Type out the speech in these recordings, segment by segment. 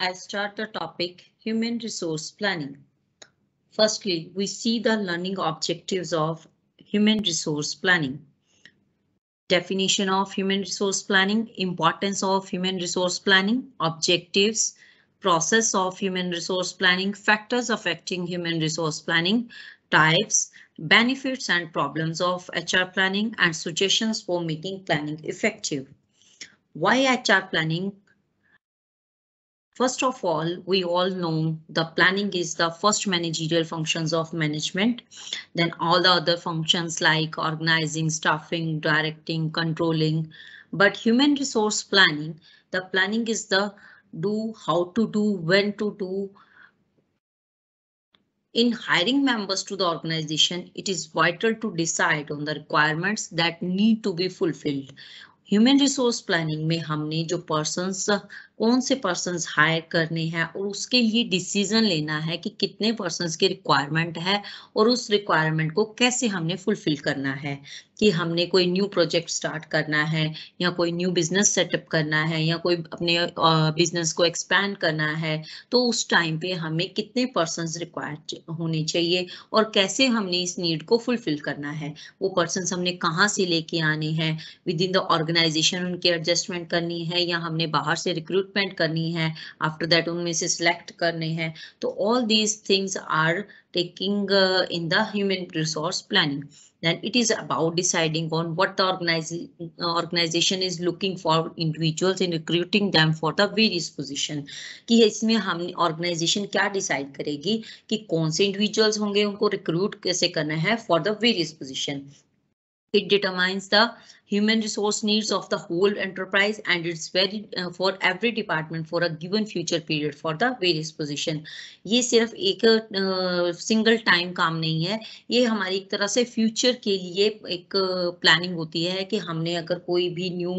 I start the topic Human Resource Planning. Firstly, we see the learning objectives of Human Resource Planning. Definition of Human Resource Planning, Importance of Human Resource Planning, Objectives, Process of Human Resource Planning, Factors affecting Human Resource Planning, Types, Benefits and Problems of HR Planning, and Suggestions for making planning effective. Why HR planning First of all, we all know the planning is the first managerial functions of management. Then all the other functions like organizing, staffing, directing, controlling. But human resource planning, the planning is the do, how to do, when to do. In hiring members to the organization, it is vital to decide on the requirements that need to be fulfilled human resource planning में हमने जो persons कौन से persons higher करने हैं और उसके लिए डिसीजन लेना है कि कितने पर्सनस की रिक्वायरमेंट है और उस रिक्वायरमेंट को कैसे हमने फुलफिल करना है कि हमने कोई न्यू प्रोजेक्ट स्टार्ट करना है या कोई न्यू बिजनेस सेटअप करना है या कोई अपने बिजनेस को एक्सपैंड करना है तो उस टाइम पे हमें कितने पर्सनस रिक्वायर होने चाहिए और कैसे हमने इस नीड को फुलफिल करना है वो पर्सन हमने कहाँ से लेके आने हैं within the organize organization उनकी एडजस्टमेंट करनी है या हमने बाहर से रिक्रूटमेंट करनी है आफ्टर दैट उनमें से सिलेक्ट करने हैं तो all these things are taking in the human resource planning then it is about deciding on what the organization organization is looking for individuals in recruiting them for the various position ki isme hum organization kya decide karegi ki kaun se individuals honge unko recruit kaise karna hai for the various position it determines the human resource needs of the whole enterprise and it's very uh, for every department for a given future period for the various position ये सिर्फ एक single uh, time काम नहीं है ये हमारी एक तरह से फ्यूचर के लिए एक प्लानिंग uh, होती है कि हमने अगर कोई भी न्यू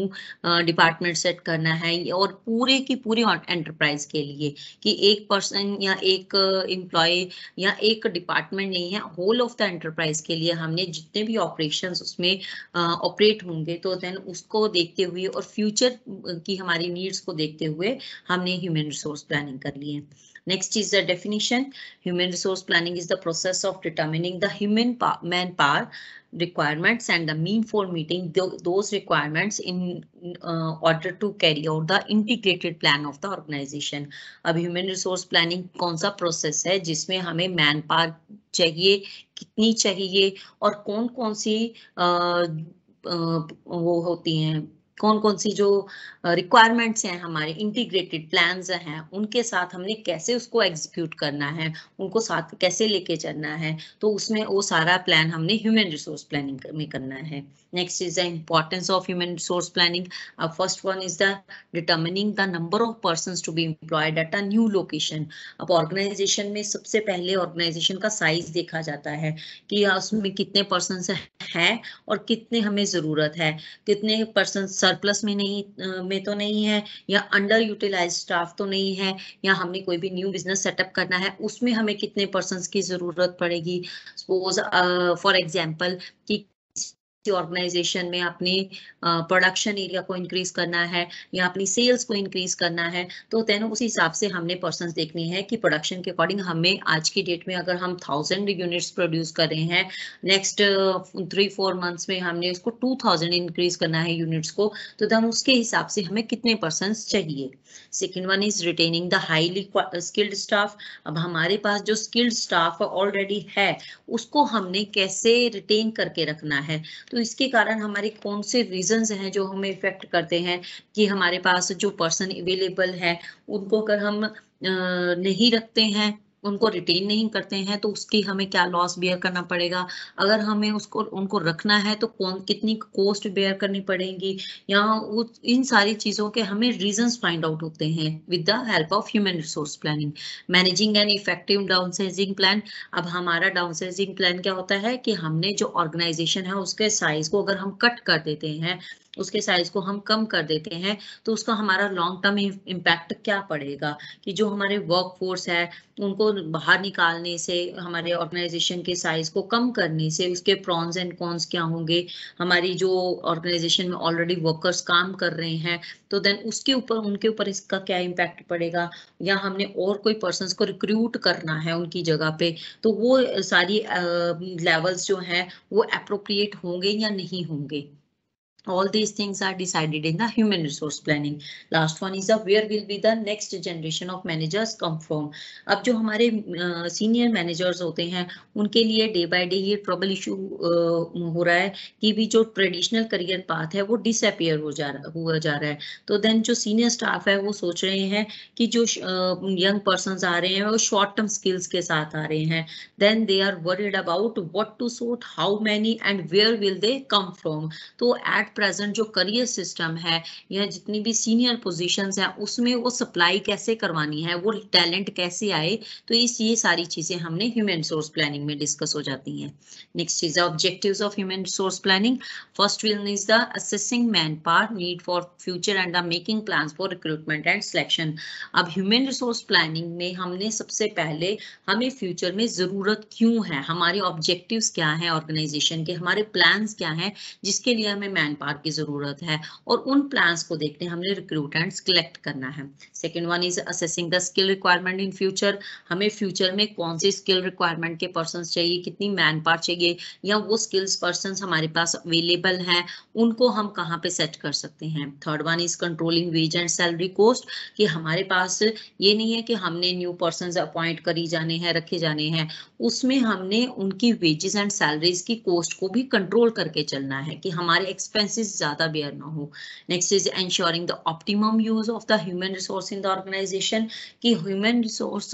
डिपार्टमेंट सेट करना है और पूरे की पूरी एंटरप्राइज के लिए कि एक पर्सन या एक एम्प्लॉय uh, या एक डिपार्टमेंट नहीं है होल ऑफ द एंटरप्राइज के लिए हमने जितने भी ऑपरेशंस उसमें ऑपरेट uh, होंगे होंगे तो देन उसको देखते हुए और फ्यूचर की हमारी नीड्स को देखते हुए हमने ह्यूमन रिसोर्स प्लानिंग कर ली है next is the definition human resource planning is the process of determining the human manpower requirements and the mean for meeting th those requirements in uh, order to carry out the integrated plan of the organization अब human resource planning कौन सा process है जिसमें हमें man power चाहिए कितनी चाहिए और कौन कौन सी uh, वो होती हैं कौन कौन सी जो रिक्वायरमेंट्स हैं हमारे इंटीग्रेटेड प्लान हैं उनके साथ हमने कैसे उसको एग्जीक्यूट करना है उनको साथ कैसे लेके चलना है तो उसमें वो सारा प्लान हमने ह्यूमन रिसोर्स प्लानिंग में करना है next is the importance of human resource planning first one is the determining the number of person to be employed at a new location अब ऑर्गेनाइजेशन में सबसे पहले ऑर्गेनाइजेशन का साइज देखा जाता है कि उसमें कितने पर्सन है और कितने हमें जरूरत है कितने पर्सन सरप्लस में नहीं में तो नहीं है या अंडर यूटिलाइज स्टाफ तो नहीं है या हमने कोई भी न्यू बिजनेस सेटअप करना है उसमें हमें कितने पर्सन की जरूरत पड़ेगी सपोज फॉर एग्जाम्पल कि ऑर्गेनाइजेशन में अपने प्रोडक्शन एरिया को इंक्रीज करना है या अपनी सेल्स को इंक्रीज करना है तो तेन उसी हिसाब से हमने पर्सन देखनी है कि प्रोडक्शन के अकॉर्डिंग हमें आज की डेट में अगर हम थाउजेंड यूनिट्स प्रोड्यूस कर रहे हैं नेक्स्ट थ्री फोर मंथ्स में हमने उसको टू थाउजेंड इंक्रीज करना है यूनिट्स को तो हम उसके हिसाब से हमें कितने पर्सन चाहिए second one is retaining the highly skilled staff अब हमारे पास जो स्किल्ड स्टाफ ऑलरेडी है उसको हमने कैसे रिटेन करके रखना है तो इसके कारण हमारे कौन से रीजन हैं जो हमें इफेक्ट करते हैं कि हमारे पास जो पर्सन अवेलेबल है उनको अगर हम नहीं रखते हैं उनको रिटेन नहीं करते हैं तो उसकी हमें क्या लॉस बेयर करना पड़ेगा अगर हमें उसको उनको रखना है तो कौन कितनी कॉस्ट बेयर करनी पड़ेगी या उस इन सारी चीज़ों के हमें रीजंस फाइंड आउट होते हैं with the help of human resource planning managing and effective downsizing plan अब हमारा डाउनसाइजिंग प्लान क्या होता है कि हमने जो ऑर्गेनाइजेशन है उसके साइज को अगर हम कट कर देते हैं उसके साइज को हम कम कर देते हैं तो उसका हमारा लॉन्ग टर्म इम्पैक्ट क्या पड़ेगा कि जो हमारे वर्क फोर्स है उनको बाहर निकालने से हमारे ऑर्गेनाइजेशन के साइज को कम करने से उसके प्रॉन्स एंड कॉन्स क्या होंगे हमारी जो ऑर्गेनाइजेशन में ऑलरेडी वर्कर्स काम कर रहे हैं तो देन उसके ऊपर उनके ऊपर इसका क्या इम्पैक्ट पड़ेगा या हमने और कोई पर्सन को रिक्रूट करना है उनकी जगह पे तो वो सारी लेवल्स uh, जो है वो अप्रोप्रिएट होंगे या नहीं होंगे all these things are decided in the human resource planning last one is the where will be the next generation of managers come from अब जो हमारे सीनियर uh, मैनेजर्स होते हैं उनके लिए डे बाय डे ये ट्रबल इशू uh, हो रहा है कि भी जो ट्रेडिशनल करियर पाथ है वो डिसअपियर हो जा रहा हुआ जा रहा है तो देन जो सीनियर स्टाफ है वो सोच रहे हैं कि जो यंग uh, पर्सन आ रहे हैं वो शॉर्ट टर्म स्किल्स के साथ आ रहे हैं then they are worried about what to sort how many and where will they come from तो एट एट प्रेजेंट जो करियर सिस्टम है या जितनी भी सीनियर पोजीशंस हैं उसमें वो सप्लाई कैसे करवानी है वो टैलेंट कैसे आए तो इस ये सारी चीज़ें हमने ह्यूमन रिसोर्स प्लानिंग में डिस्कस हो जाती हैं नेक्स्ट चीज़ objective of human resource planning first will is the assessing manpower need for future and the making plan for recruitment and selection अब ह्यूमन रिसोर्स प्लानिंग में हमने सबसे पहले हमें फ्यूचर में ज़रूरत क्यों है हमारे ऑब्जेक्टिव क्या है ऑर्गेनाइजेशन के हमारे प्लान क्या है जिसके लिए हमें मैन पार्क की ज़रूरत है और उन प्लान्स को देखते हैं हमने रिक्रूटेंट्स कलेक्ट करना है second one is assessing the skill requirement in future हमें फ्यूचर में कौन सी स्किल रिक्वायरमेंट के पर्सन चाहिए कितनी मैन पावर चाहिए या वो स्किल्स पर्सन हमारे पास अवेलेबल हैं उनको हम कहाँ पे सेट कर सकते हैं third one is controlling wage and salary cost कि हमारे पास ये नहीं है कि हमने न्यू पर्सन अपॉइंट करी जाने हैं रखे जाने हैं उसमें हमने उनकी वेजेस एंड सैलरीज की कोस्ट को भी कंट्रोल करके चलना है कि हमारे एक्सपेंस से ज्यादा बेयर ना हो next is ensuring the optimum use of the human resource in the organization कि ह्यूमन रिसोर्स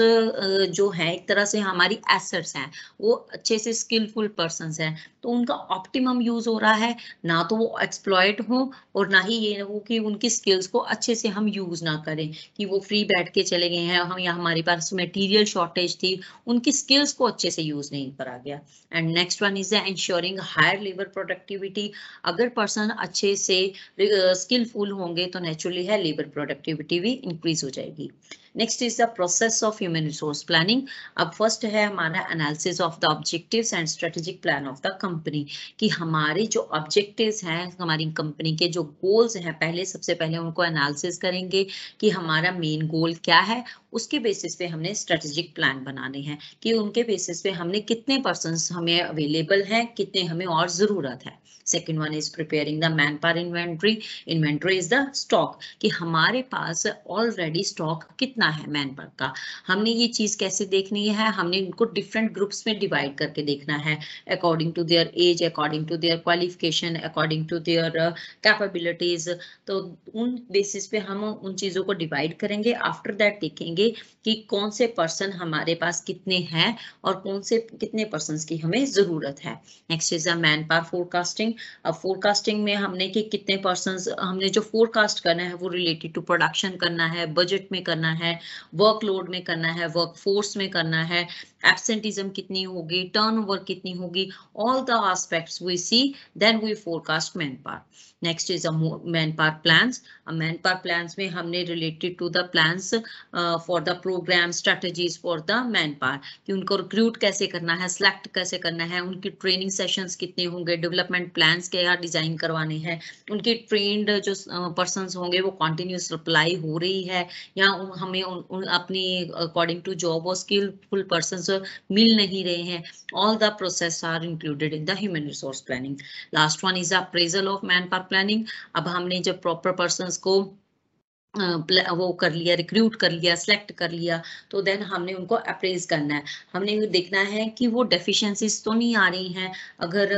जो है एक तरह से हमारी एसेट्स हैं वो अच्छे से स्किलफुल पर्सन हैं तो उनका ऑप्टिमम यूज हो रहा है ना तो वो एक्सप्लॉयड हो और ना ही ये हो कि उनकी स्किल्स को अच्छे से हम यूज ना करें कि वो फ्री बैठ के चले गए हैं हम या हमारे पास मटेरियल शॉर्टेज थी उनकी स्किल्स को अच्छे से यूज नहीं करा गया and next one is the ensuring higher labour productivity अगर पर्सन पर्सन अच्छे से स्किलफुल होंगे तो नेचुरली है लेबर प्रोडक्टिविटी भी इंक्रीज हो जाएगी next is the process of human resource planning अब फर्स्ट है हमारा analysis of the objectives and strategic plan of the company कि हमारे जो ऑब्जेक्टिव्स हैं हमारी कंपनी के जो गोल्स हैं पहले सबसे पहले उनको एनालिसिस करेंगे कि हमारा मेन गोल क्या है उसके बेसिस पे हमने स्ट्रेटेजिक प्लान बनाने हैं कि उनके बेसिस पे हमने कितने पर्सन हमें अवेलेबल हैं कितने हमें और ज़रूरत है second one is preparing the manpower inventory inventory is the stock कि हमारे पास ऑलरेडी स्टॉक कितना है मैन पावर का हमने ये चीज कैसे देखनी है हमने इनको डिफरेंट ग्रुप्स में डिवाइड करके देखना है according to their age according to their qualification according to their capabilities तो उन बेसिस पे हम उन चीजों को डिवाइड करेंगे आफ्टर दैट देखेंगे कि कौन से पर्सन हमारे पास कितने हैं और कौन से कितने पर्सन की हमें जरूरत है next is a manpower forecasting अब फोरकास्टिंग में हमने कि कितने पर्सन हमने जो फोरकास्ट करना है वो रिलेटेड टू प्रोडक्शन करना है बजट में करना है वर्कलोड में करना है वर्कफोर्स में करना है एबसेंटिज्म कितनी होगी टर्न कितनी होगी all the aspects we see then we forecast manpower next is a manpower plans manpower plans में हमने related to the plans for the program strategies for the manpower कि उनको recruit कैसे करना है select कैसे करना है उनकी ट्रेनिंग सेशंस कितने होंगे डेवलपमेंट प्लान्स क्या डिजाइन करवाने हैं उनके ट्रेंड जो पर्सन uh, होंगे वो कॉन्टिन्यूस सप्लाई हो रही है या हमें उन, उन, अपनी अकॉर्डिंग टू जॉब और स्किलफुल पर्सन मिल नहीं रहे हैं all the process are included in the human resource planning last one is appraisal of manpower planning अब हमने जब प्रॉपर पर्सन को वो कर लिया रिक्रूट कर लिया सेलेक्ट कर लिया तो देन हमने उनको अप्रेज करना है हमने देखना है कि वो डेफिशिएंसीज तो नहीं आ रही हैं अगर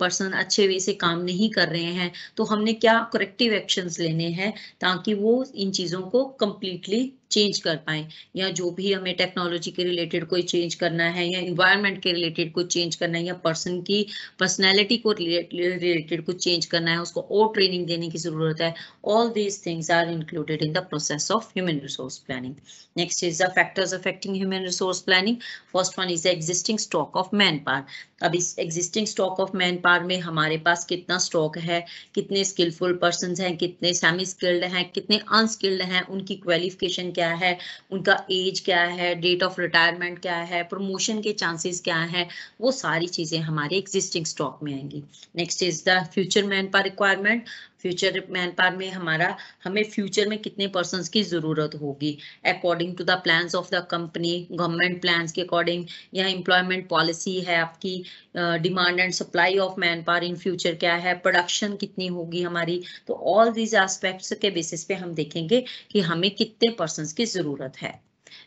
पर्सन अच्छे वे से काम नहीं कर रहे हैं तो हमने क्या करेक्टिव एक्शंस लेने हैं ताकि वो इन चीज़ों को कम्प्लीटली चेंज कर पाए या जो भी हमें टेक्नोलॉजी के रिलेटेड कोई चेंज करना है या इन्वायरमेंट के रिलेटेड कोई चेंज करना है या पर्सन की पर्सनैलिटी को रिलेटेड कुछ चेंज करना है उसको और ट्रेनिंग देने की जरूरत है all these things are included in the process of human resource planning next is the factors affecting human resource planning first one is the existing stock of manpower अब इस existing stock of manpower में हमारे पास कितना stock है कितने skilful person हैं कितने semi skilled हैं कितने अनस्किल्ड हैं उनकी क्वालिफिकेशन क्या है उनका एज क्या है डेट ऑफ रिटायरमेंट क्या है प्रमोशन के चांसेस क्या हैं वो सारी चीज़ें हमारे एग्जिस्टिंग स्टॉक में आएंगी next is the future manpower requirement future manpower में हमारा हमें फ्यूचर में कितने पर्सन की जरूरत होगी according to the plan of the company government plan के अकॉर्डिंग या इम्प्लॉयमेंट पॉलिसी है आपकी demand and supply of manpower in future क्या है प्रोडक्शन कितनी होगी हमारी तो ऑल दीज एस्पेक्ट्स के बेसिस पे हम देखेंगे कि हमें कितने पर्सन की जरूरत है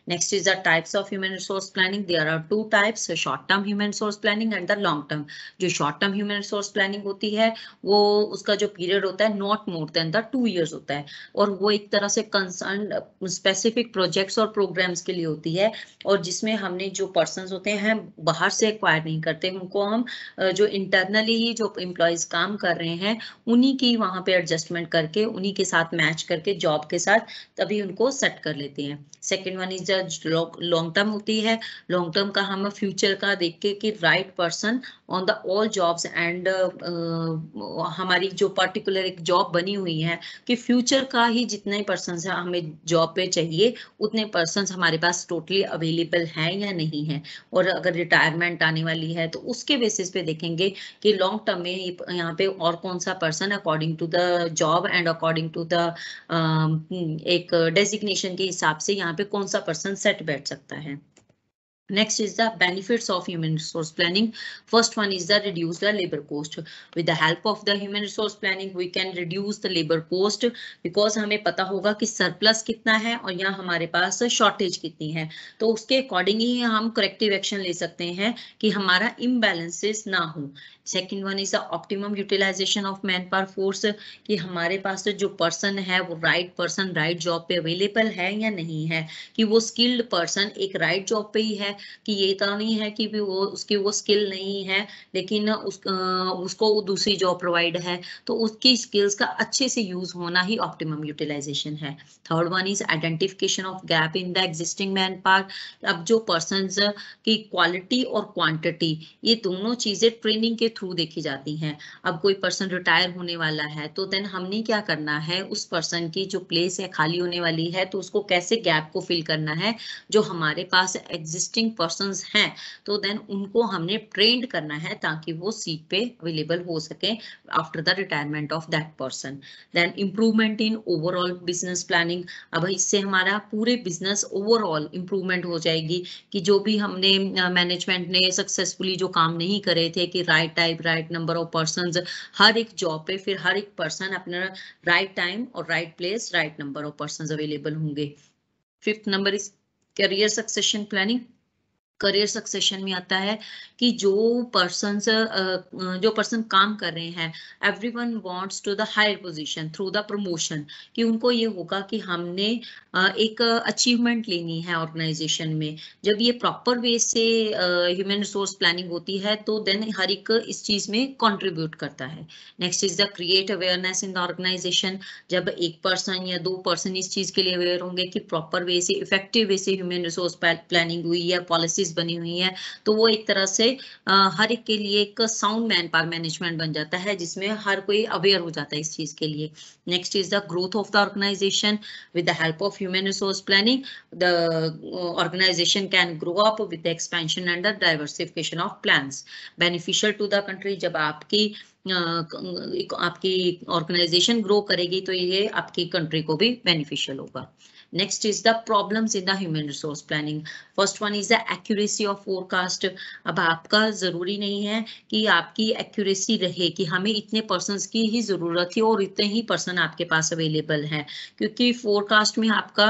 Next is the types of human resource planning. There are two types, so short term human resource planning and the long term. jo short term human resource planning hoti hai wo uska jo period hota hai not more than the 2 years hota hai aur wo ek tarah se concerned specific projects or programs ke liye hoti hai aur jisme humne jo persons hote hain bahar se acquire nahi karte unko hum jo internally hi jo employees kaam kar rahe hain unhi ki wahan pe adjustment karke unhi ke sath match karke job ke sath tabhi unko set kar lete hain second one is the long term होती है long term का हम future का देख के कि right person on the all jobs and हमारी जो पर्टिकुलर एक जॉब बनी हुई है कि फ्यूचर का ही जितने पर्सन हमें जॉब पे चाहिए उतने पर्सन हमारे पास टोटली अवेलेबल हैं या नहीं है और अगर रिटायरमेंट आने वाली है तो उसके बेसिस पे देखेंगे कि लॉन्ग टर्म में यहाँ पे और कौन सा person according to the job and according to the एक डेजिग्नेशन के हिसाब से यहाँ पे कौन सा पर्सन सेट बैठ सकता है Next is the benefits of human resource planning. First one is the reduce the labor cost. With the help of the human resource planning, we can reduce the labor cost because हमें पता होगा कि surplus कितना है और यहाँ हमारे पास shortage कितनी है तो उसके according ही हम corrective action ले सकते हैं कि हमारा imbalances ना हो second one is the optimum utilization of manpower force कि हमारे पास जो पर्सन है वो राइट पर्सन राइट जॉब पे अवेलेबल है या नहीं है कि वो स्किल्ड पर्सन एक राइट right जॉब पे ही है कि ये इतना नहीं है कि भी वो उसकी वो स्किल नहीं है लेकिन उस, उसको दूसरी जॉब प्रोवाइड है तो उसकी स्किल्स का अच्छे से यूज होना ही ऑप्टिमम यूटिलाइजेशन है third one is identification of gap in the existing manpower अब जो पर्सन की क्वालिटी और क्वान्टिटी ये दोनों चीजें ट्रेनिंग के थ्रू देखी जाती हैं अब कोई पर्सन रिटायर होने वाला है तो देन हमने क्या करना है उस पर्सन की जो प्लेस है खाली होने वाली है तो उसको कैसे गैप को फिल करना है जो हमारे पास एग्जिस्टिंग वर्किंग पर्सन हैं तो देन उनको हमने ट्रेंड करना है ताकि वो सीट पे अवेलेबल हो सके after the retirement of that person then improvement in overall business planning अब इससे हमारा पूरे बिजनेस ओवरऑल इम्प्रूवमेंट हो जाएगी कि जो भी हमने मैनेजमेंट uh, ने सक्सेसफुली जो काम नहीं करे थे कि right type right number of person हर एक जॉब पे फिर हर एक पर्सन अपना राइट टाइम और right place right number of person available होंगे fifth number is career succession planning career succession में आता है कि जो पर्सन जो पर्सन काम कर रहे हैं everyone wants to the higher position through the promotion कि उनको ये होगा कि हमने एक अचीवमेंट लेनी है ऑर्गेनाइजेशन में जब ये प्रॉपर वे से ह्यूमन रिसोर्स प्लानिंग होती है तो देन हर एक इस चीज में कंट्रीब्यूट करता है next is the create awareness in the organization जब एक पर्सन या दो पर्सन इस चीज के लिए अवेयर होंगे कि प्रॉपर वे से इफेक्टिव वे से ह्यूमन रिसोर्स प्लानिंग हुई है पॉलिसी एजेंसीज बनी हुई है तो वो एक तरह से हर एक के लिए एक साउंड मैन पावर मैनेजमेंट बन जाता है जिसमें हर कोई अवेयर हो जाता है इस चीज के लिए next is the growth of the organization with the help of human resource planning the organization can grow up with expansion and the diversification of plan beneficial to the country जब आपकी आपकी ऑर्गेनाइजेशन ग्रो करेगी तो ये आपकी country को भी beneficial होगा next is the problems in the human resource planning first one is the accuracy of forecast अब आपका जरूरी नहीं है कि आपकी एक्यूरेसी रहे कि हमें इतने पर्सन की ही जरूरत है और इतने ही पर्सन आपके पास अवेलेबल है क्योंकि फोरकास्ट में आपका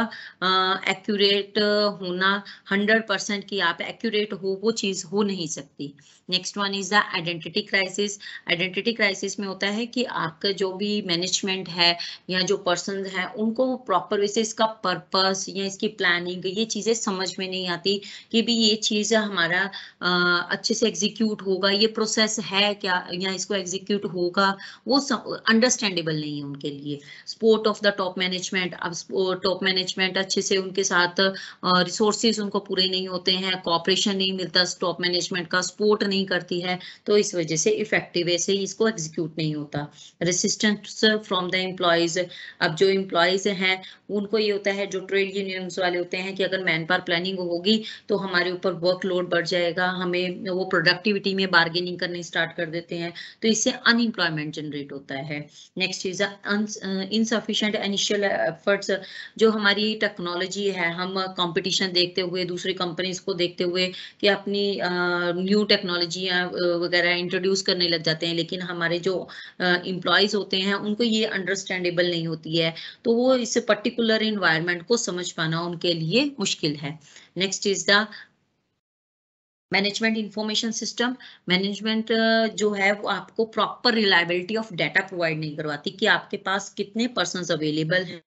एक्यूरेट होना हंड्रेड परसेंट की आप एक्यूरेट हो वो चीज हो नहीं सकती next one is the identity crisis identity crisis में होता है कि आपका जो भी मैनेजमेंट है या जो पर्सन है उनको प्रॉपर वे से इसका पर्पज या इसकी प्लानिंग ये चीजें समझ में नहीं आती जाती कि भी ये चीज़ हमारा आ, अच्छे से एग्जीक्यूट होगा ये प्रोसेस है क्या या इसको एग्जीक्यूट होगा वो अंडरस्टैंडेबल नहीं है उनके लिए support of the top management अब टॉप मैनेजमेंट अच्छे से उनके साथ रिसोर्सेज उनको पूरे नहीं होते हैं कॉपरेशन नहीं मिलता टॉप मैनेजमेंट का सपोर्ट नहीं करती है तो इस वजह से इफेक्टिव वे से इसको एग्जीक्यूट नहीं होता रेसिस्टेंस फ्रॉम द एम्प्लॉयज अब जो एम्प्लॉयज हैं उनको ये होता है जो ट्रेड यूनियंस वाले होते हैं कि अगर मैन पावर प्लानिंग होगी होगी तो हमारे ऊपर वर्कलोड बढ़ जाएगा हमें वो प्रोडक्टिविटी में बार्गेनिंग करने स्टार्ट कर देते हैं तो इससे अनएम्प्लॉयमेंट जनरेट होता है नेक्स्ट चीज इनसफिशेंट इनिशियल एफर्ट्स जो हमारी टेक्नोलॉजी है हम कॉम्पिटिशन देखते हुए दूसरी कंपनीज को देखते हुए कि अपनी न्यू uh, टेक्नोलॉजी uh, वगैरह इंट्रोड्यूस करने लग जाते हैं लेकिन हमारे जो एम्प्लॉयज uh, होते हैं उनको ये अंडरस्टैंडेबल नहीं होती है तो वो इस पर्टिकुलर इन्वायरमेंट को समझ पाना उनके लिए मुश्किल है next is the management information system management जो है वो आपको proper reliability of data provide नहीं करवाती कि आपके पास कितने पर्सन अवेलेबल हैं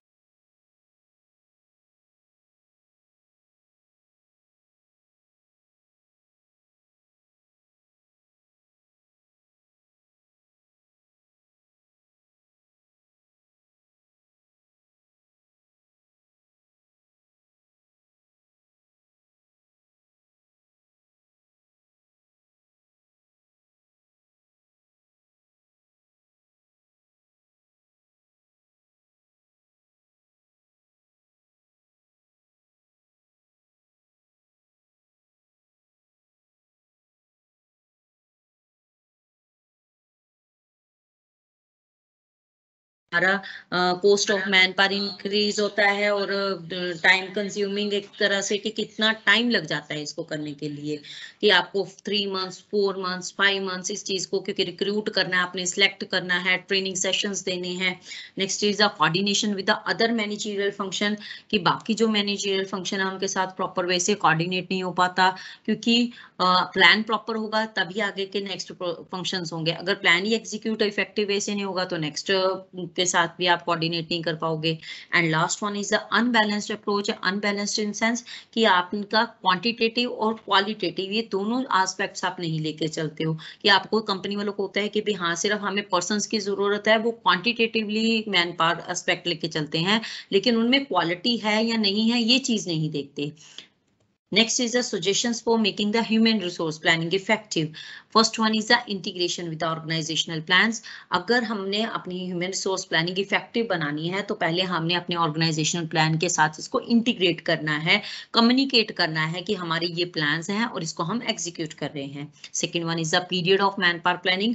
हमारा cost of manpower increase होता है और टाइम कंज्यूमिंग एक तरह से कि कितना टाइम लग जाता है इसको करने के लिए कि आपको three months four months five months इस चीज़ को क्योंकि रिक्रूट करना है आपने सिलेक्ट करना है ट्रेनिंग सेशंस देने हैं next is the coordination with the other managerial function कि बाकी जो मैनेजरियल फंक्शन है उनके साथ प्रॉपर वे से कॉर्डिनेट नहीं हो पाता क्योंकि प्लान uh, प्रॉपर होगा तभी आगे के नेक्स्ट फंक्शन होंगे अगर प्लान ही एग्जीक्यूट इफेक्टिव वे से नहीं होगा तो नेक्स्ट उसके साथ भी आप कोऑर्डिनेट नहीं कर पाओगे and last one is the unbalanced approach unbalanced in sense कि आपका क्वांटिटेटिव और क्वालिटेटिव ये दोनों एस्पेक्ट्स आप नहीं लेके चलते हो कि आपको कंपनी वालों को होता है कि भाई हाँ सिर्फ हमें पर्सन की जरूरत है वो क्वान्टिटेटिवली मैन पावर एस्पेक्ट लेके चलते हैं लेकिन उनमें क्वालिटी है या नहीं है ये चीज नहीं देखते next is the suggestions for making the human resource planning effective first one is the integration with organizational plans अगर हमने अपनी ह्यूमन रिसोर्स प्लानिंग इफेक्टिव बनानी है तो पहले हमने अपने ऑर्गेनाइजेशनल प्लान के साथ इसको इंटीग्रेट करना है कम्युनिकेट करना है कि हमारे ये प्लान्स हैं और इसको हम एग्जीक्यूट कर रहे हैं second one is the period of manpower planning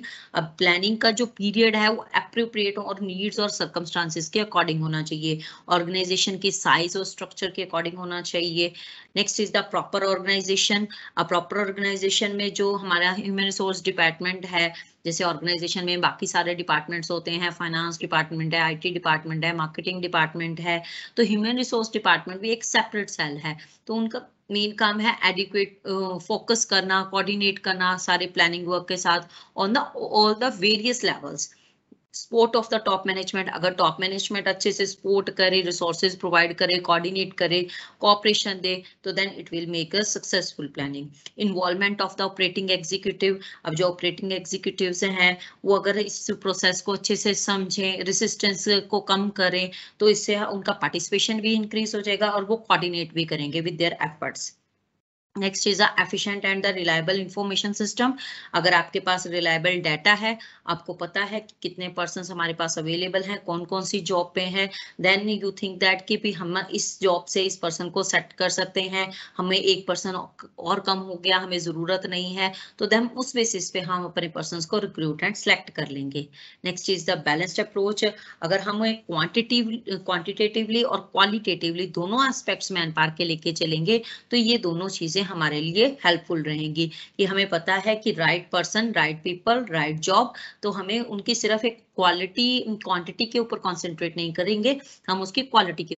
planning का जो पीरियड है वो अप्रोप्रिएट और नीड्स और सर्कमस्टांसिस के अकॉर्डिंग होना चाहिए ऑर्गेनाइजेशन की साइज और स्ट्रक्चर के अकॉर्डिंग होना चाहिए next is the proper organization proper organization में जो हमारा ह्यूमन रिसोर्स डिपार्टमेंट है जैसे ऑर्गेनाइजेशन में बाकी सारे डिपार्टमेंट्स होते हैं फाइनेंस डिपार्टमेंट है आईटी डिपार्टमेंट है मार्केटिंग डिपार्टमेंट है तो ह्यूमन रिसोर्स डिपार्टमेंट भी एक सेपरेट सेल है तो उनका मेन काम है एडिक्वेट फोकस करना कोऑर्डिनेट करना सारे प्लानिंग वर्क के साथ on the all the various levels support of the top management अगर टॉप मैनेजमेंट अच्छे से सपोर्ट करे रिसोर्सेज प्रोवाइड करे कोऑर्डिनेट करे कॉपरेशन दे तो then it will make a successful planning involvement of the operating executive अब जो ऑपरेटिंग एग्जीक्यूटिव हैं वो अगर इस प्रोसेस को अच्छे से समझें रेसिस्टेंस को कम करें तो इससे उनका पार्टिसिपेशन भी इंक्रीज हो जाएगा और वो कॉर्डिनेट भी करेंगे with their efforts next is a efficient and the reliable information system अगर आपके पास रिलायबल डाटा है आपको पता है कि कितने पर्सन हमारे पास अवेलेबल हैं कौन कौन सी जॉब पे हैं देन यू थिंक दैट कि भी हम इस जॉब से इस पर्सन को सेट कर सकते हैं हमें एक पर्सन और कम हो गया हमें ज़रूरत नहीं है तो देन उस बेसिस पे हम अपने पर्सन को रिक्रूट एंड सेलेक्ट कर लेंगे next is the balanced approach अगर हम क्वान्टिटिव क्वान्टिटेटिवली और क्वालिटेटिवली दोनों एस्पेक्ट्स में पार के लेके चलेंगे तो ये दोनों चीज़ें हमारे लिए हेल्पफुल रहेंगी कि हमें पता है कि right person right people right job तो हमें उनकी सिर्फ एक क्वालिटी क्वांटिटी के ऊपर कॉन्सेंट्रेट नहीं करेंगे हम उसकी क्वालिटी के